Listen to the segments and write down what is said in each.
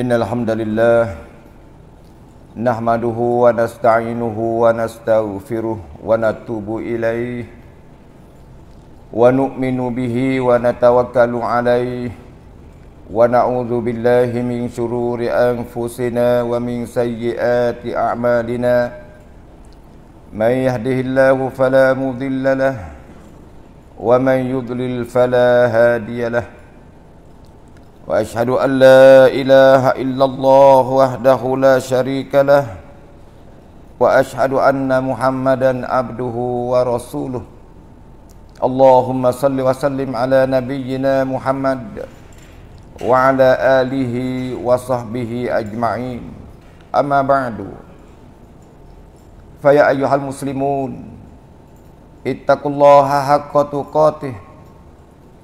إن الحمد لله نحمده ونستعينه ونستغفره ونتوب إليه ونؤمن به ونتوكل عليه ونعوذ بالله من شرور أنفسنا ومن سيئات أعمالنا من يهده الله فلا مضل له ومن يضلل فلا هادي له واشهد ان لا اله الا الله وحده لا شريك له واشهد ان محمدا عبده ورسوله اللهم صل وسلم على نبينا محمد وعلى اله وصحبه اجمعين اما بعد فيا ايها المسلمون اتقوا الله حق تقاته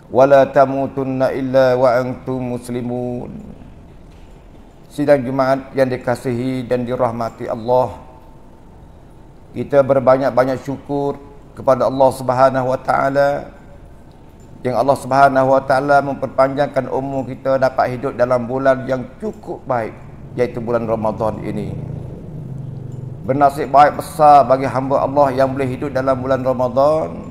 wala tamutunna illa wa antum muslimun sidang jumaat yang dikasihi dan dirahmati Allah kita berbanyak-banyak syukur kepada Allah Subhanahu wa taala yang Allah Subhanahu wa taala memperpanjangkan umur kita dapat hidup dalam bulan yang cukup baik iaitu bulan Ramadan ini bernasib baik besar bagi hamba Allah yang boleh hidup dalam bulan Ramadan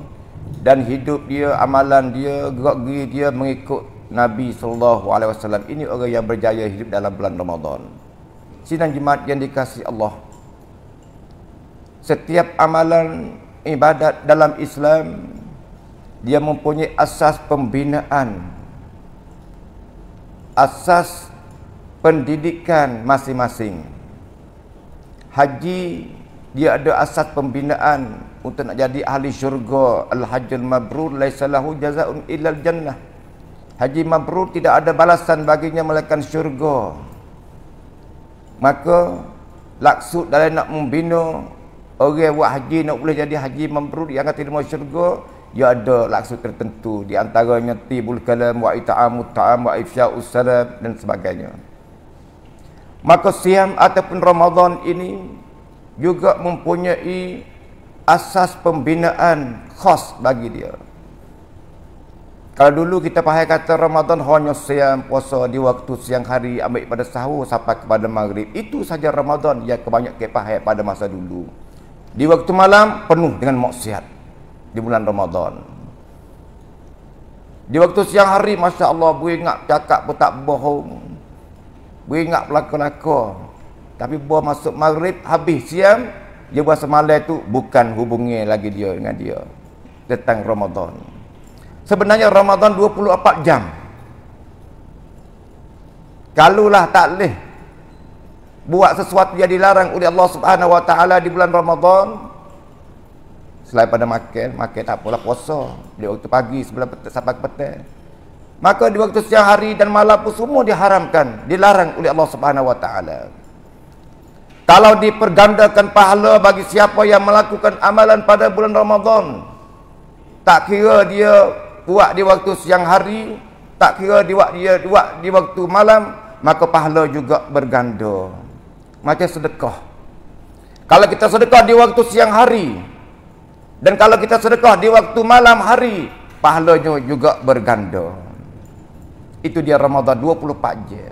dan hidup dia amalan dia gerak-geri dia mengikut Nabi sallallahu alaihi wasallam ini orang yang berjaya hidup dalam bulan Ramadan. Sidang jemaat yang dikasihi Allah. Setiap amalan ibadat dalam Islam dia mempunyai asas pembinaan asas pendidikan masing-masing. Haji dia ada asas pembinaan untuk nak jadi ahli syurga al-hajjul mabrur laisalahu jazaun jazaa'un jannah haji mabrur tidak ada balasan baginya melainkan syurga maka laksud dalam nak membina orang buat haji nak boleh jadi haji mabrur yang akan terima syurga ia ada laksud tertentu di antaranya tibul kalam wa ita'amu ta'am wa ifsya'u salam dan sebagainya maka siam ataupun Ramadan ini juga mempunyai asas pembinaan khas bagi dia. Kalau dulu kita pahai kata Ramadan hanya siang puasa di waktu siang hari ambil pada sahur sampai kepada maghrib. Itu saja Ramadan yang kebanyak kita pahai pada masa dulu. Di waktu malam penuh dengan maksiat di bulan Ramadan. Di waktu siang hari Masya Allah beringat cakap pun tak bohong. Beringat pelakon aku. Tapi buah masuk maghrib habis siang dia puasa malam tu bukan hubungi lagi dia dengan dia tentang Ramadan sebenarnya Ramadan 24 jam kalulah tak leh buat sesuatu yang dilarang oleh Allah Subhanahu wa taala di bulan Ramadan selain pada makan makan tak apalah puasa di waktu pagi sebelum petang sampai petang maka di waktu siang hari dan malam pun semua diharamkan dilarang oleh Allah Subhanahu wa taala kalau dipergandakan pahala bagi siapa yang melakukan amalan pada bulan Ramadan Tak kira dia buat di waktu siang hari Tak kira dia buat di waktu malam Maka pahala juga berganda Macam sedekah Kalau kita sedekah di waktu siang hari Dan kalau kita sedekah di waktu malam hari Pahalanya juga berganda Itu dia Ramadan 24 je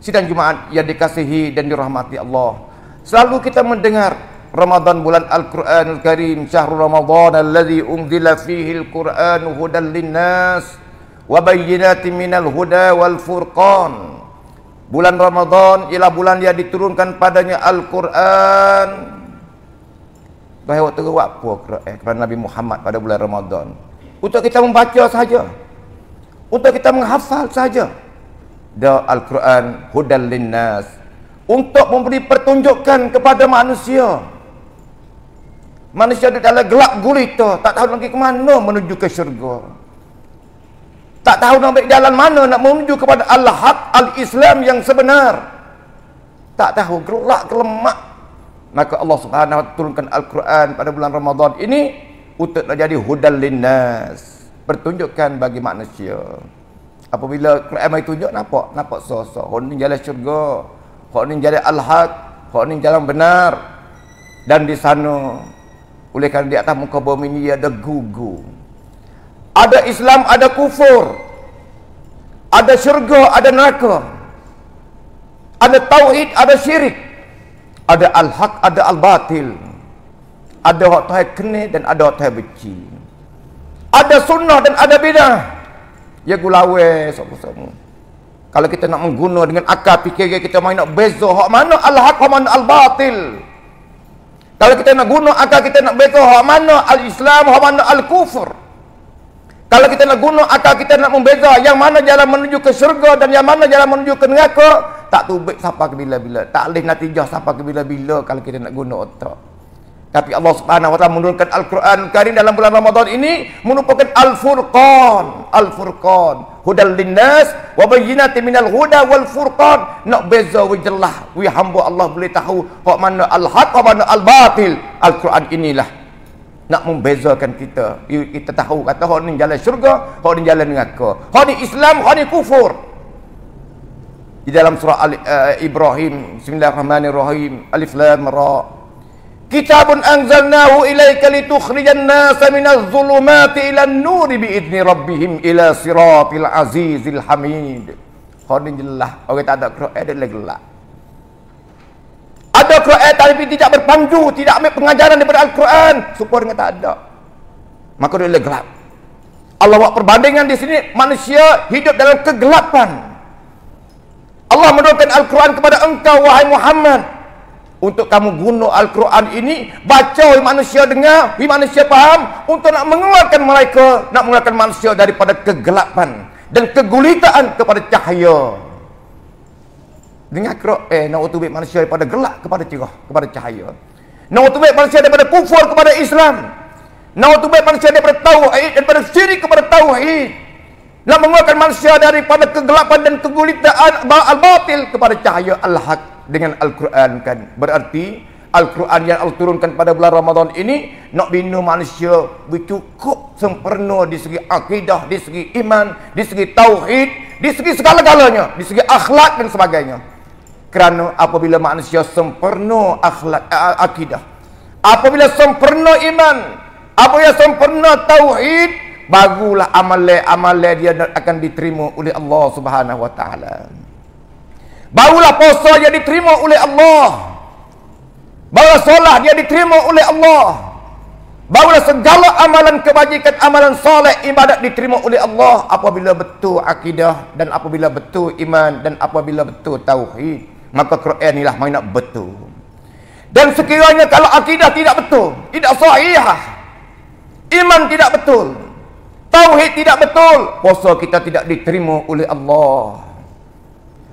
Sidang Jumaat yang dikasihi dan dirahmati Allah Selalu kita mendengar Ramadhan bulan Al-Quranul Karim Syahrul Ramadan Alladhi unzila fihi Al-Quran Hudan linnas Wabayyinati minal huda wal furqan Bulan Ramadhan Ialah bulan yang diturunkan padanya Al-Quran Bahaya waktu itu Apa Al-Quran eh, Kepada Nabi Muhammad pada bulan Ramadhan. Untuk kita membaca saja Untuk kita menghafal saja Da Al-Quran Hudan linnas untuk memberi pertunjukan kepada manusia manusia di dalam gelap gulita tak tahu lagi ke mana menuju ke syurga tak tahu nak ambil jalan mana nak menuju kepada Al-Haq Al-Islam yang sebenar tak tahu gelap kelemak maka Allah subhanahu wa ta'ala turunkan Al-Quran pada bulan Ramadan ini untuk jadi hudal linnas pertunjukan bagi manusia apabila Quran itu tunjuk nampak nampak sosok hon jalan syurga kok ini jadi al-haq kok ini jalan benar dan di sana oleh kerana di atas muka bumi ini ada gugu ada Islam ada kufur ada syurga ada neraka ada tauhid ada syirik ada al-haq ada al-batil ada orang tuhai kene dan ada orang tuhai beci ada sunnah dan ada bidah ya gulawe semua-semua kalau kita nak mengguna dengan akal fikir kita main nak beza hak mana al-haq mana al-batil. Kalau kita nak guna akal kita nak beza hak mana al-Islam hak mana al-kufur. Kalau kita nak guna akal kita nak membeza yang mana jalan menuju ke syurga dan yang mana jalan menuju ke neraka, tak tubik siapa ke bila-bila. Tak leh natijah siapa ke bila-bila kalau kita nak guna otak. Tapi Allah Subhanahu wa taala menurunkan Al-Qur'an Karim dalam bulan Ramadan ini merupakan Al-Furqan, Al-Furqan, hudal linnas wa bayyinatin minal huda wal furqan. Nak beza wa jelah. Wi hamba Allah boleh tahu hak mana al-haq apa mana al-batil. Al-Qur'an inilah nak membezakan kita. Kita tahu kata hak ni jalan syurga, hak ni jalan neraka. Hak ni Islam, hak ni kufur. Di dalam surah Al- eh, Ibrahim, Bismillahirrahmanirrahim. Alif lam ra. كتاب أنزلناه إليك لتخرج الناس من الظلمات إلى النور بإذن ربهم إلى صراط العزيز الحميد Khadin jelah Orang kata ada Quran Ada lagi lah Ada Quran Tapi tidak berpanju Tidak ambil pengajaran Daripada Al-Quran Supaya orang tak ada Maka dia lagi gelap Allah buat perbandingan di sini Manusia hidup dalam kegelapan Allah menurunkan Al-Quran kepada engkau Wahai Muhammad untuk kamu guna Al-Quran ini Baca oleh manusia dengar Oleh manusia faham Untuk nak mengeluarkan mereka Nak mengeluarkan manusia daripada kegelapan Dan kegulitaan kepada cahaya Dengar kira Eh nak utubik manusia daripada gelap kepada cerah Kepada cahaya Nak utubik manusia daripada kufur kepada Islam Nak utubik manusia daripada tauhid Daripada syirik kepada tauhid Nak mengeluarkan manusia daripada kegelapan dan kegulitaan Al-Batil kepada cahaya Al-Haq dengan Al-Quran kan. Berarti Al-Quran yang Allah turunkan pada bulan Ramadan ini nak bina manusia cukup sempurna di segi akidah, di segi iman, di segi tauhid, di segi segala-galanya, di segi akhlak dan sebagainya. Kerana apabila manusia sempurna akhlak eh, akidah, apabila sempurna iman, apabila sempurna tauhid, bagulah amal-amal dia akan diterima oleh Allah Subhanahu wa taala. Barulah puasa dia diterima oleh Allah. Barulah solat dia diterima oleh Allah. Barulah segala amalan kebajikan, amalan soleh, ibadat diterima oleh Allah apabila betul akidah dan apabila betul iman dan apabila betul tauhid. Maka Quran inilah main nak betul. Dan sekiranya kalau akidah tidak betul, tidak sahih, iman tidak betul, tauhid tidak betul, puasa kita tidak diterima oleh Allah.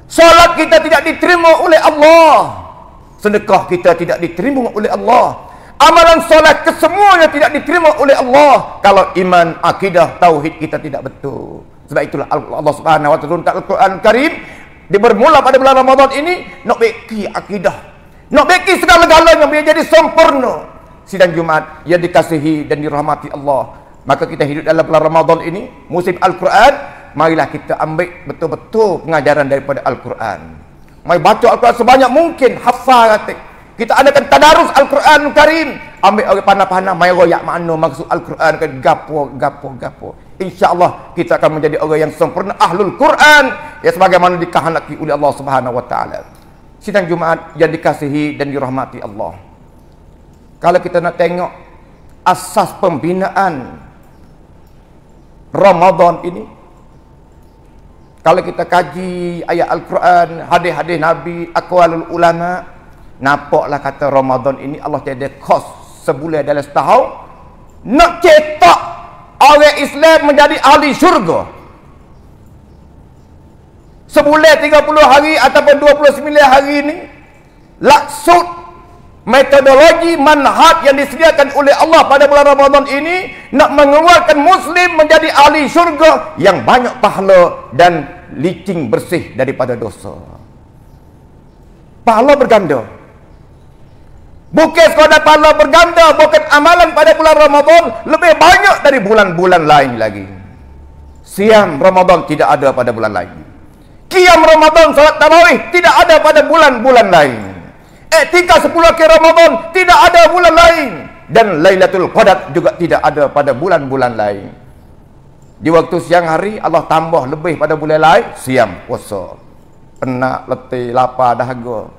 Salat kita tidak diterima oleh Allah. Sedekah kita tidak diterima oleh Allah. Amalan solat kesemuanya tidak diterima oleh Allah kalau iman akidah tauhid kita tidak betul. Sebab itulah Allah Subhanahu wa taala turunkan Al-Quran Karim bermula pada bulan Ramadan ini nak beki akidah. Nak beki segala-galanya biar jadi sempurna. Sidang Jumaat, yang dikasihi dan dirahmati Allah. Maka kita hidup dalam bulan Ramadan ini musim Al-Quran marilah kita ambil betul-betul pengajaran daripada Al-Quran. Mari baca Al-Quran sebanyak mungkin. Hafaratik. Kita adakan tadarus Al-Quran Karim. Ambil orang panah-panah. Mari royak makna maksud Al-Quran. Kan, gapo, gapo, gapo. InsyaAllah kita akan menjadi orang yang sempurna ahlul Quran. Ya sebagaimana dikahanaki oleh Allah Subhanahu Wa Taala. Sidang Jumaat yang dikasihi dan dirahmati Allah. Kalau kita nak tengok asas pembinaan Ramadan ini, kalau kita kaji ayat Al-Quran, hadis-hadis Nabi, akwalul ulama, nampaklah kata Ramadan ini Allah tiada kos sebulan dalam setahun, nak cetak orang Islam menjadi ahli syurga. Sebulan 30 hari ataupun 29 hari ini, laksud metodologi manhaj yang disediakan oleh Allah pada bulan Ramadan ini nak mengeluarkan Muslim menjadi ahli syurga yang banyak pahala dan licin bersih daripada dosa. Pahala berganda. Bukan sekadar pahala berganda, bukan amalan pada bulan Ramadan lebih banyak dari bulan-bulan lain lagi. Siam Ramadan tidak ada pada bulan lain. Qiyam Ramadan salat tarawih tidak ada pada bulan-bulan lain. Etika eh, sepuluh ke Ramadan tidak ada bulan lain dan Lailatul Qadar juga tidak ada pada bulan-bulan lain. Di waktu siang hari Allah tambah lebih pada bulan lain siam puasa. Penat, letih, lapar, dahaga.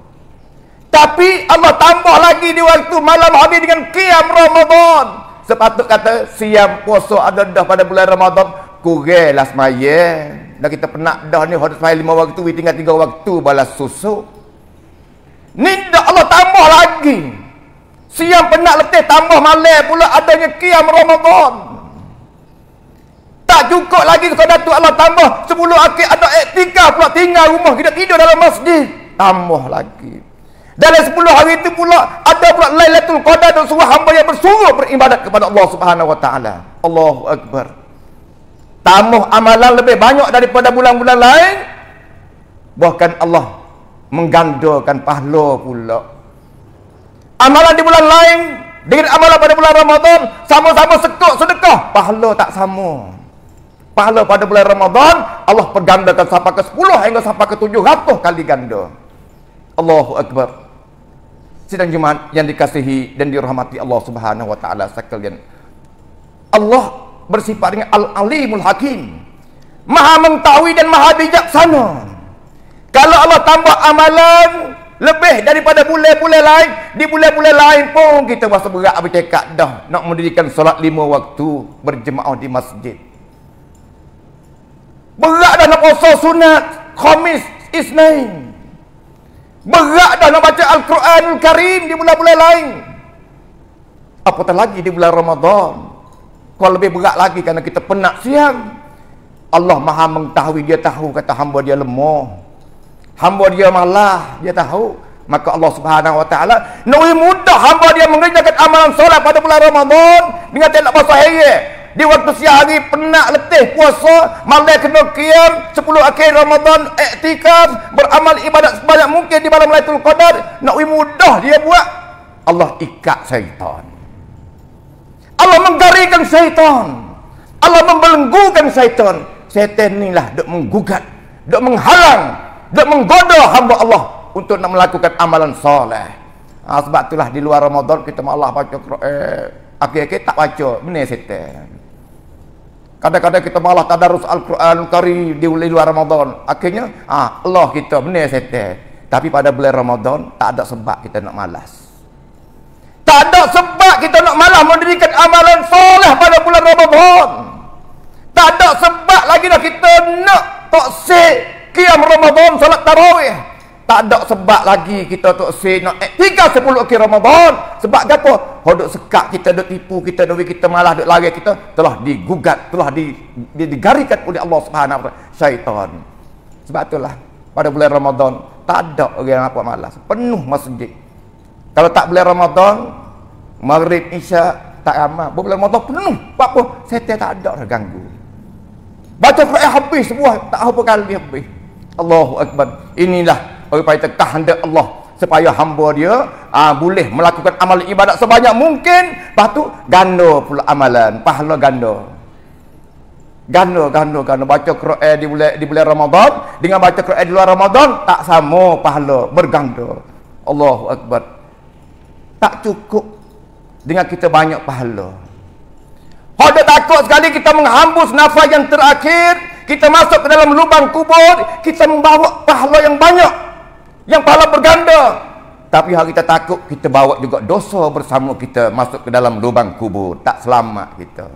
Tapi Allah tambah lagi di waktu malam hari dengan qiyam Ramadan. Sepatut kata siam puasa ada dah pada bulan Ramadan kurelah semayang. Dah kita penat dah ni hodoh semayang lima waktu, we tinggal tiga waktu balas susu. Ni dah Allah tambah lagi. Siang penat letih tambah malam pula adanya qiyam Ramadan. Tak cukup lagi kau Datuk Allah tambah sepuluh akit atau etika pula tinggal rumah kita tidur dalam masjid. Tambah lagi. Dalam sepuluh hari itu pula ada pula Lailatul Qadar dan semua hamba yang bersungguh beribadat kepada Allah Subhanahu Wa Taala. Allahu Akbar. Tambah amalan lebih banyak daripada bulan-bulan lain. Bahkan Allah menggandakan pahala pula. Amalan di bulan lain dengan amalan pada bulan Ramadan sama-sama sekok sedekah, pahala tak sama pahala pada bulan Ramadan Allah pergandakan sampai ke 10 hingga sampai ke 700 kali ganda Allahu Akbar sidang jemaat yang dikasihi dan dirahmati Allah Subhanahu wa taala sekalian Allah bersifat dengan al-alimul hakim maha mengetahui dan maha bijaksana kalau Allah tambah amalan lebih daripada bulan-bulan lain di bulan-bulan lain pun kita masa berat tekad dah nak mendirikan solat lima waktu berjemaah di masjid Berat dah nak puasa sunat Khamis Isnin. Berat dah nak baca Al-Quranul Karim di bulan-bulan lain. Apatah lagi di bulan Ramadan. Kalau lebih berat lagi kerana kita penat siang. Allah maha mengetahui dia tahu kata hamba dia lemah. Hamba dia malah dia tahu. Maka Allah subhanahu wa ta'ala Nuri mudah hamba dia mengerjakan amalan solat pada bulan Ramadan Dengan tidak basah air di waktu siang hari penat letih puasa malam kena qiyam 10 akhir Ramadan iktikaf beramal ibadat sebanyak mungkin di malam Lailatul Qadar nak wi mudah dia buat Allah ikat syaitan Allah menggarikan syaitan Allah membelenggukan syaitan syaitan inilah dok menggugat dok menghalang dok menggoda hamba Allah untuk nak melakukan amalan soleh ha, sebab itulah di luar Ramadan kita mak Allah baca Quran eh, akhir-akhir tak baca benar syaitan Kadang-kadang kita malah tadarus Al-Quran Karim di luar Ramadan. Akhirnya, ah, Allah kita benar setel. Tapi pada bulan Ramadan, tak ada sebab kita nak malas. Tak ada sebab kita nak malas mendirikan amalan soleh pada bulan Ramadan. Tak ada sebab lagi nak kita nak toksik kiam Ramadan salat tarawih tak ada sebab lagi kita tok se nak eh, tiga sepuluh kira Ramadan sebab apa hodok oh, sekak kita dok tipu kita dok kita malah dok lari kita telah digugat telah di, di, digarikan oleh Allah swt. syaitan sebab itulah pada bulan Ramadan tak ada orang apa malas penuh masjid kalau tak bulan Ramadan maghrib isya tak ramai bulan Ramadan penuh apa apa setan tak ada dah ganggu baca Quran habis semua tak apa kali habis Allahu akbar inilah supaya terkahandak Allah supaya hamba dia aa, ah, boleh melakukan amal ibadat sebanyak mungkin lepas tu ganda pula amalan pahala ganda ganda ganda ganda baca Quran di bulan di bulan Ramadan dengan baca Quran di luar Ramadan tak sama pahala berganda Allahu akbar tak cukup dengan kita banyak pahala Hoda takut sekali kita menghambus nafas yang terakhir kita masuk ke dalam lubang kubur kita membawa pahala yang banyak yang pahala berganda. Tapi hari kita takut kita bawa juga dosa bersama kita masuk ke dalam lubang kubur. Tak selamat kita.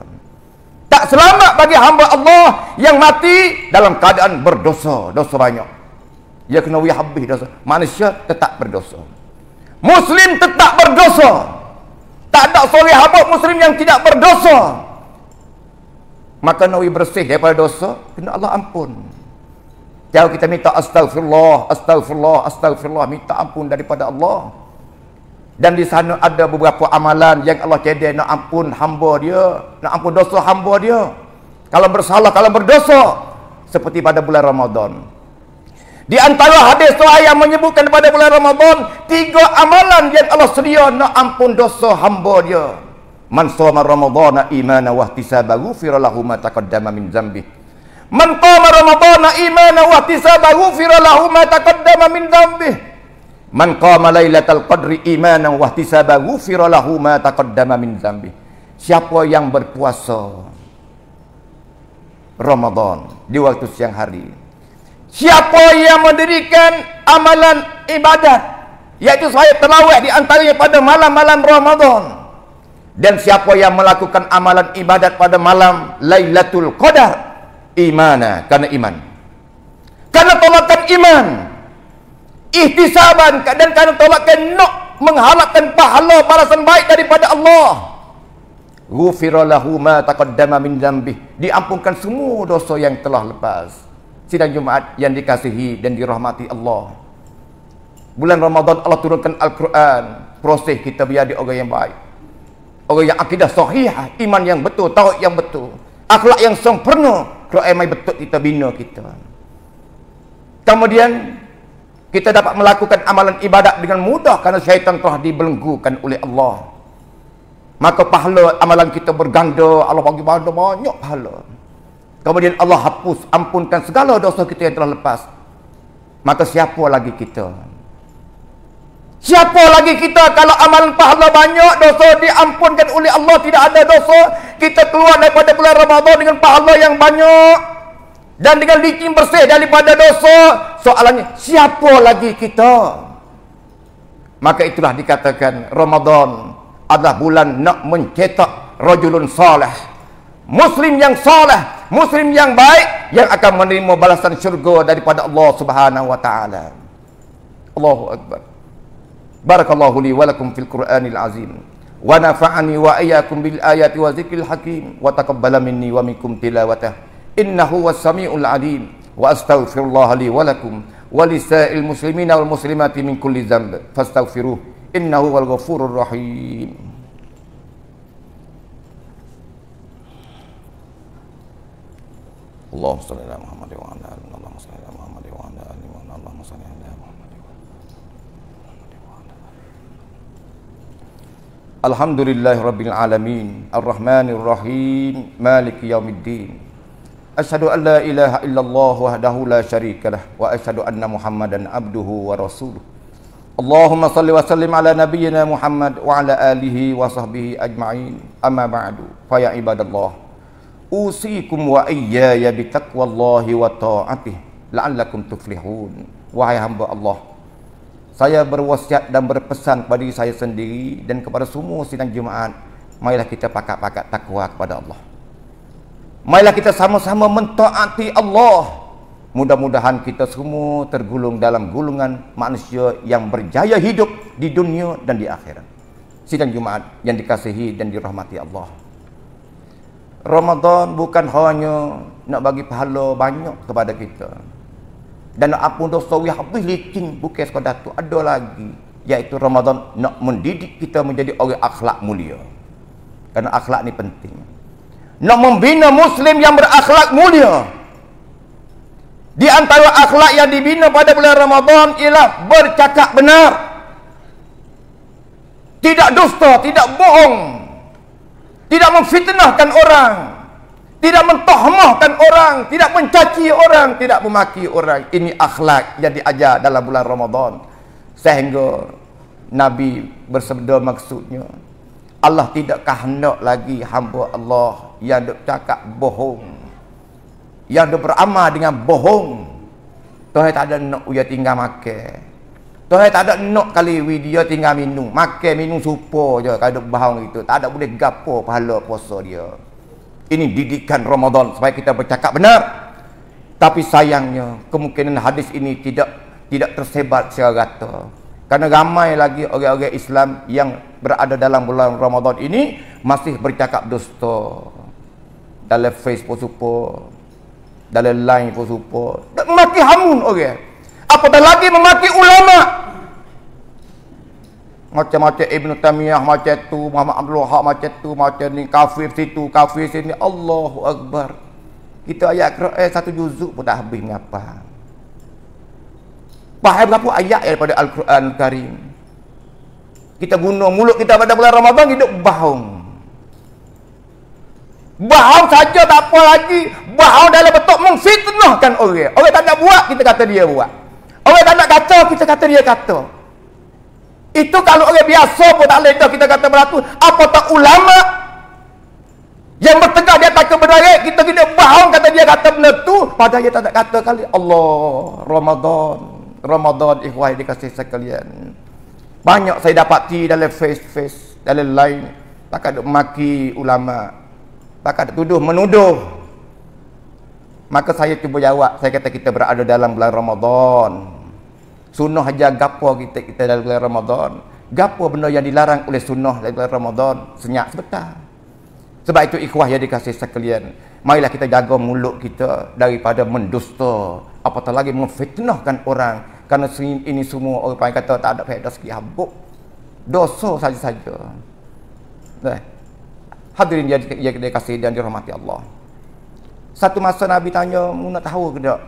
Tak selamat bagi hamba Allah yang mati dalam keadaan berdosa. Dosa banyak. Ya kena habis dosa. Manusia tetap berdosa. Muslim tetap berdosa. Tak ada soleh hamba Muslim yang tidak berdosa. Maka Nawi bersih daripada dosa. Kena Allah Ampun. Jauh kita minta astagfirullah, astagfirullah, astagfirullah, minta ampun daripada Allah. Dan di sana ada beberapa amalan yang Allah cedek nak ampun hamba dia, nak ampun dosa hamba dia. Kalau bersalah, kalau berdosa seperti pada bulan Ramadan. Di antara hadis tu yang menyebutkan pada bulan Ramadan tiga amalan yang Allah sedia nak ampun dosa hamba dia. Man sawama Ramadan imana wa ihtisaba ghufira ma taqaddama min dzambihi Man qama Ramadan iman wa ihtisaba ghufira lahu ma taqaddama min dhanbi. Man qama Lailatul Qadri iman wa ihtisaba ghufira lahu ma taqaddama min dhanbi. Siapa yang berpuasa Ramadan di waktu siang hari. Siapa yang mendirikan amalan ibadat yaitu saya tarawih di antaranya pada malam-malam Ramadan. Dan siapa yang melakukan amalan ibadat pada malam Lailatul Qadar imana karena iman karena tolakkan iman ihtisaban dan karena tolakkan nak menghalakkan pahala balasan baik daripada Allah ghufirallahu ma taqaddama min dhanbi diampunkan semua dosa yang telah lepas sidang jumaat yang dikasihi dan dirahmati Allah bulan Ramadan Allah turunkan Al-Quran proses kita biar di orang yang baik orang yang akidah sahih, iman yang betul tauhid yang betul akhlak yang sempurna Quran mai betul kita bina kita. Kemudian kita dapat melakukan amalan ibadat dengan mudah kerana syaitan telah dibelenggukan oleh Allah. Maka pahala amalan kita berganda, Allah bagi pahala banyak pahala. Kemudian Allah hapus, ampunkan segala dosa kita yang telah lepas. Maka siapa lagi kita? Siapa lagi kita kalau amalan pahala banyak, dosa diampunkan oleh Allah, tidak ada dosa. Kita keluar daripada bulan Ramadan dengan pahala yang banyak. Dan dengan licin bersih daripada dosa. Soalannya, siapa lagi kita? Maka itulah dikatakan Ramadan adalah bulan nak mencetak rajulun salih. Muslim yang salih, Muslim yang baik yang akan menerima balasan syurga daripada Allah Subhanahu wa taala. Allahu akbar. بارك الله لي ولكم في القرآن العظيم ونفعني وإياكم بالآيات وذكر الحكيم وتقبل مني ومنكم تلاوته إنه هو السميع العليم وأستغفر الله لي ولكم ولسائر المسلمين والمسلمات من كل ذنب فاستغفروه إنه هو الغفور الرحيم اللهم صل على محمد وعلى Alhamdulillah Rabbil Alamin Ar-Rahmanir Rahim Malik Yawmiddin Ashadu an la ilaha illallah wahdahu la sharika lah Wa ashadu anna muhammadan abduhu wa rasuluh Allahumma salli wa sallim ala nabiyyina Muhammad Wa ala alihi wa sahbihi ajma'in Amma ba'du Faya ibadallah Usikum wa iyaya bitaqwa Allahi wa ta'atih La'allakum tuflihun Wahai hamba Allah Allah saya berwasiat dan berpesan kepada diri saya sendiri dan kepada semua sidang jemaat, marilah kita pakat-pakat takwa kepada Allah. Marilah kita sama-sama mentaati Allah. Mudah-mudahan kita semua tergulung dalam gulungan manusia yang berjaya hidup di dunia dan di akhirat. Sidang Jumaat yang dikasihi dan dirahmati Allah. Ramadan bukan hanya nak bagi pahala banyak kepada kita dan apun dosa wih habis licin bukan sekadar tu ada lagi iaitu Ramadan nak mendidik kita menjadi orang akhlak mulia kerana akhlak ni penting nak membina muslim yang berakhlak mulia di antara akhlak yang dibina pada bulan Ramadan ialah bercakap benar tidak dusta, tidak bohong tidak memfitnahkan orang tidak mentohmahkan orang, tidak mencaci orang, tidak memaki orang. Ini akhlak yang diajar dalam bulan Ramadan. Sehingga Nabi bersabda maksudnya, Allah tidak kehendak lagi hamba Allah yang cakap bohong. Yang beramal dengan bohong. Tuhan tak ada nak uya tinggal makan. Tuhan tak ada nak kali dia tinggal minum. Makan minum supo je kalau ada bahang itu. Tak ada boleh gapo pahala puasa dia. Ini didikan Ramadan supaya kita bercakap benar. Tapi sayangnya kemungkinan hadis ini tidak tidak tersebar secara rata. Karena ramai lagi orang-orang Islam yang berada dalam bulan Ramadan ini masih bercakap dusta. Dalam Facebook supo, dalam line pun supo. Mati hamun orang. Apatah lagi memaki ulama' macam-macam Ibnu Tamiyah macam tu, Muhammad Abdul Wahab macam tu, macam ni kafir situ, kafir sini. Allahu akbar. Kita ayat Quran eh, satu juzuk pun tak habis ngapa. Bahaya berapa ayat daripada Al-Quran Karim. Kita guna mulut kita pada bulan Ramadan hidup bahong. Bahong saja tak apa lagi. Bahong dalam bentuk mengfitnahkan orang. Orang tak nak buat, kita kata dia buat. Orang tak nak kata, kita kata dia kata. Itu kalau orang biasa pun tak leda kita kata beratus. apa tak ulama yang bertengah dia tak kebenaran. Kita kena bahawang kata dia kata benda tu. Padahal dia tak nak kata kali. Allah, Ramadan. Ramadan, ikhwah yang dikasih sekalian. Banyak saya dapati dalam face-face. Dalam lain. Takkan ada maki ulama. Takkan ada tuduh, menuduh. Maka saya cuba jawab. Saya kata kita berada dalam bulan Ramadan. Ramadan sunnah ajar gapo kita kita dalam bulan Ramadan gapo benda yang dilarang oleh sunnah dalam bulan Ramadan senyap sebentar sebab itu ikhwah yang dikasih sekalian marilah kita jaga mulut kita daripada mendusta apatah lagi memfitnahkan orang kerana ini semua orang panggil kata tak ada faedah segi habuk dosa saja-saja eh. hadirin yang kasih dan dirahmati Allah satu masa Nabi tanya, mu nak tahu ke tak?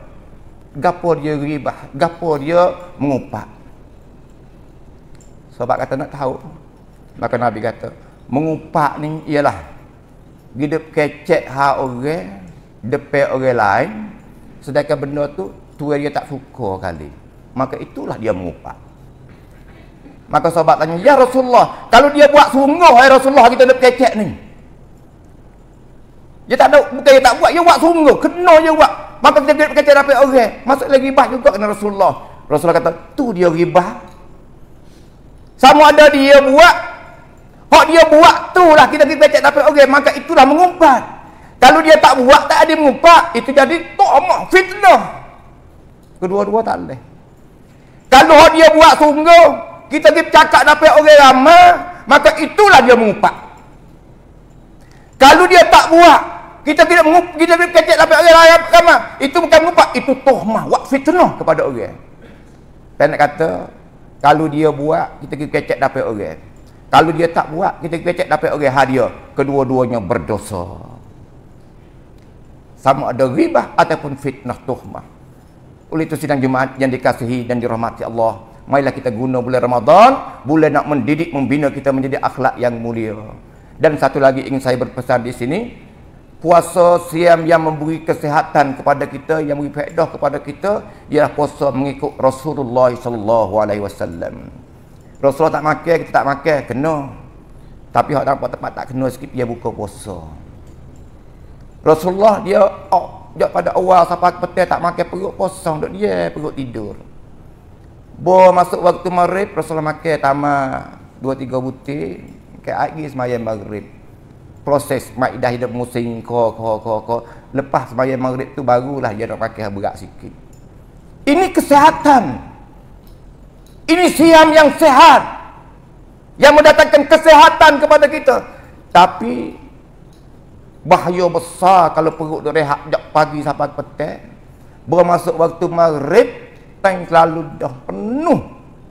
gapo dia ribah gapo dia mengupak sebab kata nak tahu maka nabi kata mengupak ni ialah gidep kecek ha orang depe orang lain sedangkan benda tu tu dia tak suka kali maka itulah dia mengupak maka sahabat tanya ya Rasulullah kalau dia buat sungguh ya Rasulullah kita nak kecek ni dia tak ada bukan dia tak buat dia buat sungguh kena dia buat Maka kita duit kecil dapat orang. Okay. Masuk lagi ribah juga dengan Rasulullah. Rasulullah kata, tu dia ribah. Sama ada dia buat. Hak dia buat tu lah kita duit kecil dapat orang. Okay. Maka itulah mengumpat. Kalau dia tak buat, tak ada mengumpat. Itu jadi tomah fitnah. Kedua-dua tak boleh. Kalau dia buat sungguh, kita duit cakap dapat orang ramai, maka itulah dia mengumpat. Kalau dia tak buat, kita tidak mengup kita tidak kecek lapik orang lain pertama itu bukan mengupak itu tohmah wak fitnah kepada orang saya nak kata kalau dia buat kita pergi kecek dapat orang kalau dia tak buat kita pergi kecek dapat orang hadiah kedua-duanya berdosa sama ada ribah ataupun fitnah tohmah. oleh itu sidang jemaah yang dikasihi dan dirahmati Allah Marilah kita guna bulan Ramadan boleh nak mendidik, membina kita menjadi akhlak yang mulia Dan satu lagi ingin saya berpesan di sini puasa siam yang memberi kesihatan kepada kita yang memberi faedah kepada kita ialah puasa mengikut Rasulullah sallallahu alaihi wasallam. Rasulullah tak makan kita tak makan kena. Tapi hak dapat tempat tak kena sikit dia buka puasa. Rasulullah dia oh, dia pada awal sampai ke petang tak makan perut kosong dok dia perut tidur. Bo masuk waktu maghrib Rasulullah makan tamat 2 3 butir kayak air semayam maghrib proses maidah hidup musim ko ko ko ko lepas sembahyang maghrib tu barulah dia nak pakai berat sikit ini kesehatan ini siam yang sehat yang mendatangkan kesehatan kepada kita tapi bahaya besar kalau perut tu rehat sejak pagi sampai petang masuk waktu maghrib tang selalu dah penuh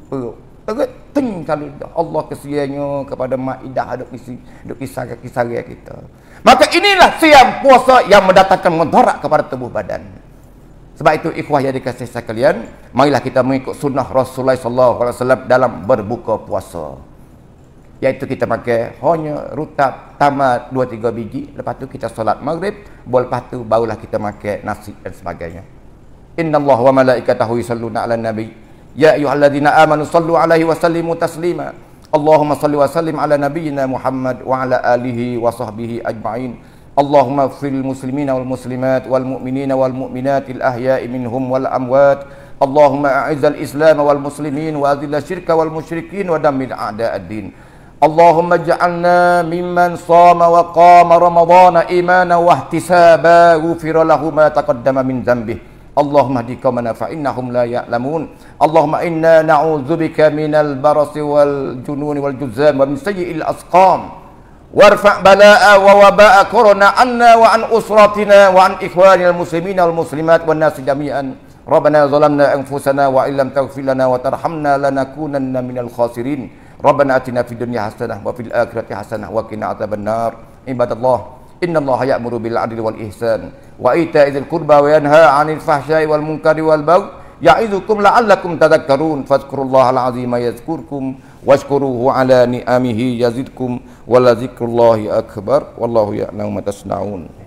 perut perut teng kalau Allah kesiannya kepada Maidah hadap isi hadap kisah kisah kita. Maka inilah siam puasa yang mendatangkan mudarat kepada tubuh badan. Sebab itu ikhwah yang dikasihi sekalian, marilah kita mengikut sunnah Rasulullah sallallahu alaihi wasallam dalam berbuka puasa. Yaitu kita pakai hanya rutab tamat 2 3 biji lepas tu kita solat maghrib, lepas tu barulah kita makan nasi dan sebagainya. Inna Allah wa malaikatahu yusalluna 'alan nabi يا أيها الذين آمنوا صلوا عليه وسلموا تسليما اللهم صل وسلم على نبينا محمد وعلى آله وصحبه أجمعين اللهم اغفر المسلمين والمسلمات والمؤمنين والمؤمنات الأحياء منهم والأموات اللهم أعز الإسلام والمسلمين وأذل الشرك والمشركين ودمر أعداء الدين اللهم اجعلنا ممن صام وقام رمضان إيمانا واحتسابا غفر له ما تقدم من ذنبه اللهم اهد قومنا فإنهم لا يعلمون اللهم إنا نعوذ بك من البرص والجنون والجزام ومن سيء الأسقام وارفع بلاء ووباء كورونا عنا وعن أسرتنا وعن إخواننا المسلمين والمسلمات والناس جميعا ربنا ظلمنا أنفسنا وإن لم تغفر لنا وترحمنا لنكونن من الخاسرين ربنا أتنا في الدنيا حسنة وفي الآخرة حسنة وقنا عذاب النار عباد الله إن الله يأمر بالعدل والإحسان وإيتاء ذي القربى وينهى عن الفحشاء والمنكر والبغي ya'idzukum la'allakum tadhakkarun fadhkurullaha al'azim yadhkurkum washkuruhu ala ni'amihi yazidkum wa akbar wallahu ya'lamu ma tasna'un